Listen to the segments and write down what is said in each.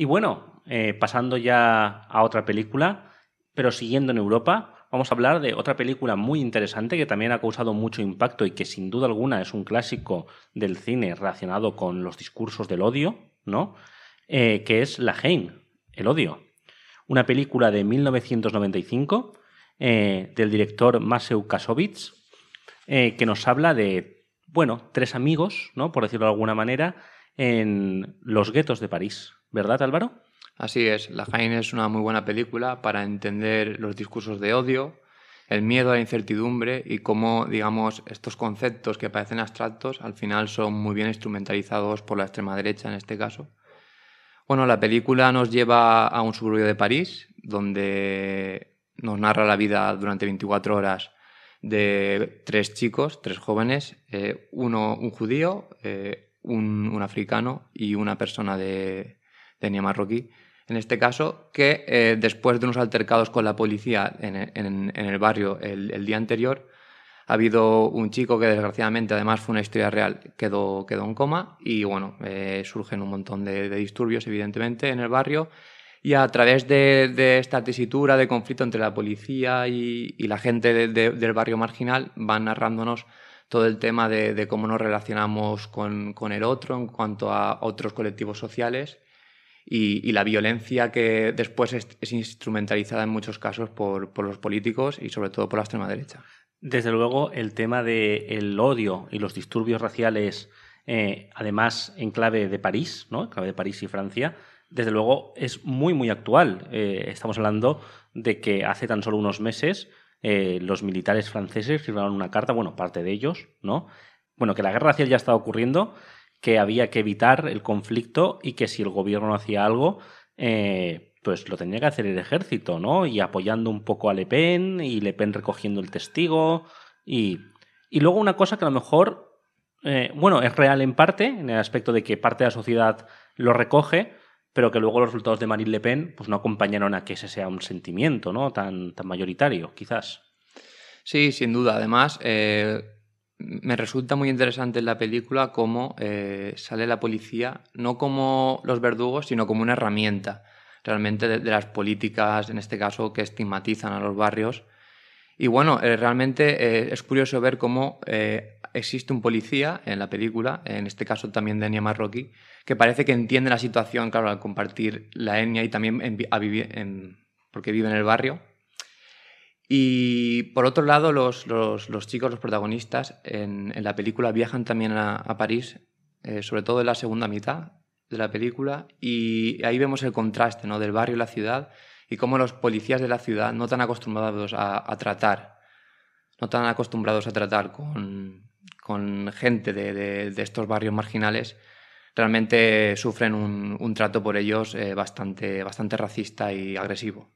Y bueno, eh, pasando ya a otra película, pero siguiendo en Europa, vamos a hablar de otra película muy interesante que también ha causado mucho impacto y que sin duda alguna es un clásico del cine relacionado con los discursos del odio, ¿no? Eh, que es La Haine, El Odio. Una película de 1995 eh, del director Maseu Kasovitz, que nos habla de, bueno, tres amigos, ¿no? por decirlo de alguna manera, en los guetos de París, ¿verdad Álvaro? Así es, La Jaime es una muy buena película para entender los discursos de odio, el miedo a la incertidumbre y cómo, digamos, estos conceptos que parecen abstractos al final son muy bien instrumentalizados por la extrema derecha en este caso. Bueno, la película nos lleva a un suburbio de París donde nos narra la vida durante 24 horas de tres chicos, tres jóvenes, eh, uno un judío, eh, un, africano y una persona de, de en este caso, que eh, después de unos altercados con la policía en, el barrio el, día anterior, ha habido un chico que desgraciadamente, además fue una historia real, quedó, quedó en coma y bueno, eh, surgen un montón de, disturbios evidentemente en el barrio y a través de, esta tesitura de conflicto entre la policía y, la gente del barrio marginal van narrándonos todo el tema de, cómo nos relacionamos con, el otro en cuanto a otros colectivos sociales y, la violencia que después es, instrumentalizada en muchos casos por, los políticos y sobre todo por la extrema derecha. Desde luego, el tema del el odio y los disturbios raciales, eh, además en clave de París, de París y Francia, desde luego es muy, muy actual. Eh, estamos hablando de que hace tan solo unos meses eh, los militares franceses firmaron una carta, bueno, parte de ellos, ¿no? Bueno, que la guerra civil ya estaba ocurriendo, que había que evitar el conflicto y que si el gobierno hacía algo, eh, pues lo tenía que hacer el ejército, ¿no? Y apoyando un poco a Le Pen y Le Pen recogiendo el testigo y... Y luego una cosa que a lo mejor eh, bueno, es real en parte, en el aspecto de que parte de la sociedad lo recoge, pero que luego los resultados de Marine Le Pen pues, no acompañaron a que ese sea un sentimiento ¿no? tan, tan mayoritario, quizás. Sí, sin duda. Además, eh, me resulta muy interesante en la película cómo eh, sale la policía, no como los verdugos, sino como una herramienta realmente de, las políticas, en este caso, que estigmatizan a los barrios y bueno, eh, realmente eh, es curioso ver cómo eh, existe un policía en la película, en este caso también de Enya marroquí, que parece que entiende la situación, claro, al compartir la etnia y también a porque vive en el barrio. Y por otro lado, los, chicos, los protagonistas en, la película viajan también a, a París, sobre todo en la segunda mitad de la película, y ahí vemos el contraste ¿no? del barrio y la ciudad y cómo los policías de la ciudad no tan acostumbrados a, tratar, no tan acostumbrados a tratar con, gente de, estos barrios marginales, realmente sufren un, trato por ellos eh, bastante, bastante racista y agresivo.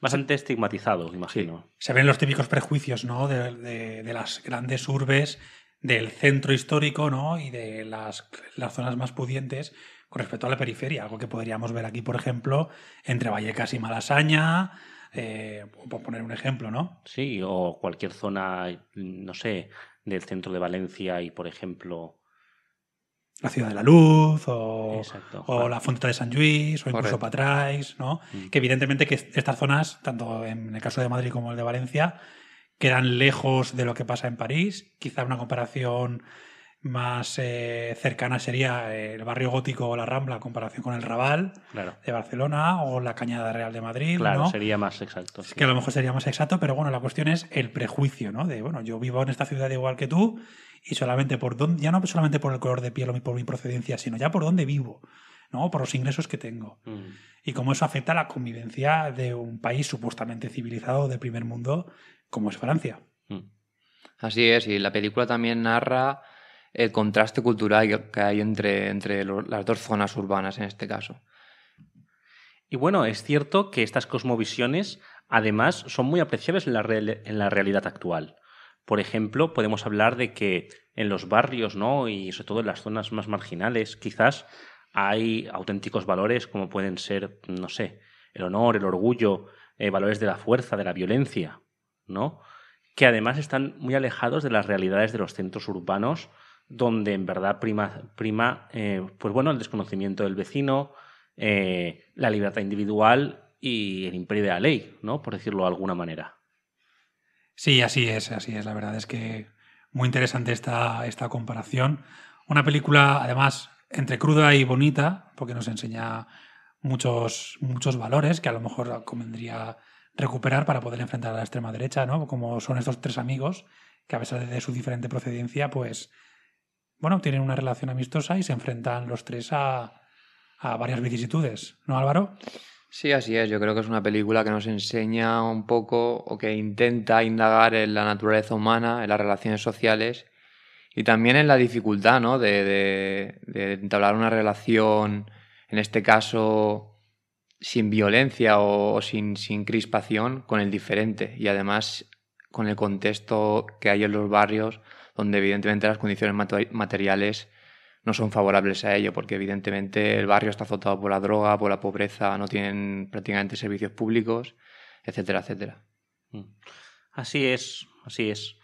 Bastante estigmatizado, imagino. Se ven los típicos prejuicios ¿no? de las grandes urbes del centro histórico ¿no? y de las, las zonas más pudientes con respecto a la periferia, algo que podríamos ver aquí, por ejemplo, entre Vallecas y Malasaña, eh, por poner un ejemplo, ¿no? Sí, o cualquier zona, no sé, del centro de Valencia y, por ejemplo... La Ciudad de la Luz, o, o la Fuente de San Luis, o incluso Patrais, ¿no? Mm. Que evidentemente que estas zonas, tanto en el caso de Madrid como el de Valencia, quedan lejos de lo que pasa en París. Quizá una comparación más eh, cercana sería eh, el barrio gótico o la Rambla comparación con el Raval de Barcelona o la Cañada Real de Madrid. Claro, sería más exacto. Que a lo mejor sería más exacto, pero bueno, la cuestión es el prejuicio, ¿no? De, bueno, yo vivo en esta ciudad igual que tú y solamente por dónde, ya no solamente por el color de piel o por mi procedencia, sino ya por dónde vivo. No, por los ingresos que tengo. Mm. Y cómo eso afecta a la convivencia de un país supuestamente civilizado de primer mundo como es Francia. Mm. Así es, y la película también narra el contraste cultural que hay entre, entre las dos zonas urbanas en este caso. Y bueno, es cierto que estas cosmovisiones además son muy apreciables en la, en la realidad actual. Por ejemplo, podemos hablar de que en los barrios, ¿no? Y sobre todo en las zonas más marginales, quizás hay auténticos valores como pueden ser, no sé, el honor, el orgullo, eh, valores de la fuerza, de la violencia, ¿no? Que además están muy alejados de las realidades de los centros urbanos, donde en verdad prima, prima eh, pues bueno, el desconocimiento del vecino, eh, la libertad individual y el imperio de la ley, ¿no? Por decirlo de alguna manera. Sí, así es, así es. La verdad es que muy interesante esta comparación. Una película, además, entre cruda y bonita, porque nos enseña muchos, muchos valores que a lo mejor convendría recuperar para poder enfrentar a la extrema derecha, ¿no? Como son estos tres amigos que a pesar de su diferente procedencia, pues, bueno, tienen una relación amistosa y se enfrentan los tres a, a varias vicisitudes, ¿no, Álvaro? Sí, así es. Yo creo que es una película que nos enseña un poco o que intenta indagar en la naturaleza humana, en las relaciones sociales y también en la dificultad, ¿no? De, de, entablar una relación, en este caso, sin violencia o, sin, sin, crispación con el diferente. Y además con el contexto que hay en los barrios, donde evidentemente las condiciones materiales no son favorables a ello, porque evidentemente el barrio está azotado por la droga, por la pobreza, no tienen prácticamente servicios públicos, etcétera, etcétera. Mm. Así es, así es.